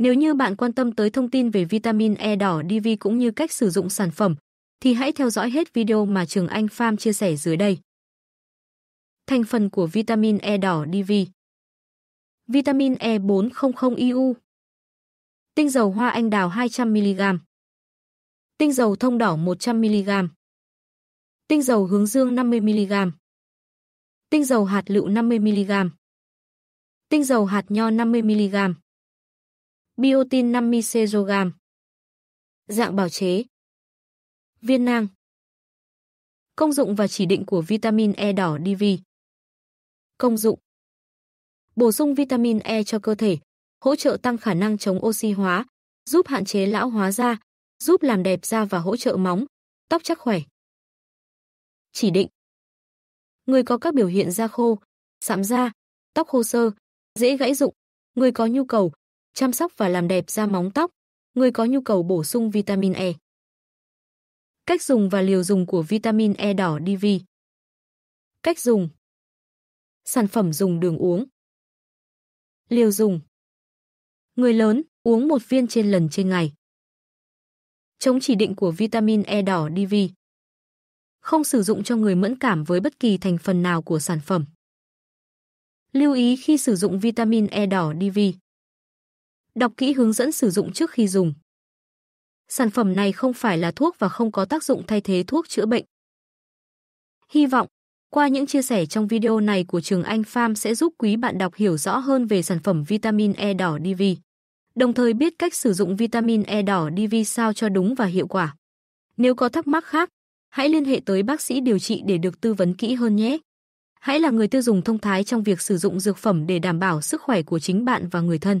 Nếu như bạn quan tâm tới thông tin về vitamin E đỏ DV cũng như cách sử dụng sản phẩm, thì hãy theo dõi hết video mà Trường Anh Farm chia sẻ dưới đây. Thành phần của vitamin E đỏ DV Vitamin E400IU Tinh dầu hoa anh đào 200mg Tinh dầu thông đỏ 100mg Tinh dầu hướng dương 50mg Tinh dầu hạt lựu 50mg Tinh dầu hạt nho 50mg biotin 5 kg. Dạng bào chế Viên nang Công dụng và chỉ định của vitamin E đỏ DV Công dụng Bổ sung vitamin E cho cơ thể, hỗ trợ tăng khả năng chống oxy hóa, giúp hạn chế lão hóa da, giúp làm đẹp da và hỗ trợ móng, tóc chắc khỏe. Chỉ định Người có các biểu hiện da khô, sạm da, tóc khô sơ, dễ gãy rụng, người có nhu cầu, chăm sóc và làm đẹp da móng tóc, người có nhu cầu bổ sung vitamin E. Cách dùng và liều dùng của vitamin E đỏ DV. Cách dùng. Sản phẩm dùng đường uống. Liều dùng. Người lớn uống một viên trên lần trên ngày. Chống chỉ định của vitamin E đỏ DV. Không sử dụng cho người mẫn cảm với bất kỳ thành phần nào của sản phẩm. Lưu ý khi sử dụng vitamin E đỏ DV. Đọc kỹ hướng dẫn sử dụng trước khi dùng. Sản phẩm này không phải là thuốc và không có tác dụng thay thế thuốc chữa bệnh. Hy vọng, qua những chia sẻ trong video này của Trường Anh Farm sẽ giúp quý bạn đọc hiểu rõ hơn về sản phẩm vitamin E đỏ DV, đồng thời biết cách sử dụng vitamin E đỏ DV sao cho đúng và hiệu quả. Nếu có thắc mắc khác, hãy liên hệ tới bác sĩ điều trị để được tư vấn kỹ hơn nhé. Hãy là người tiêu dùng thông thái trong việc sử dụng dược phẩm để đảm bảo sức khỏe của chính bạn và người thân.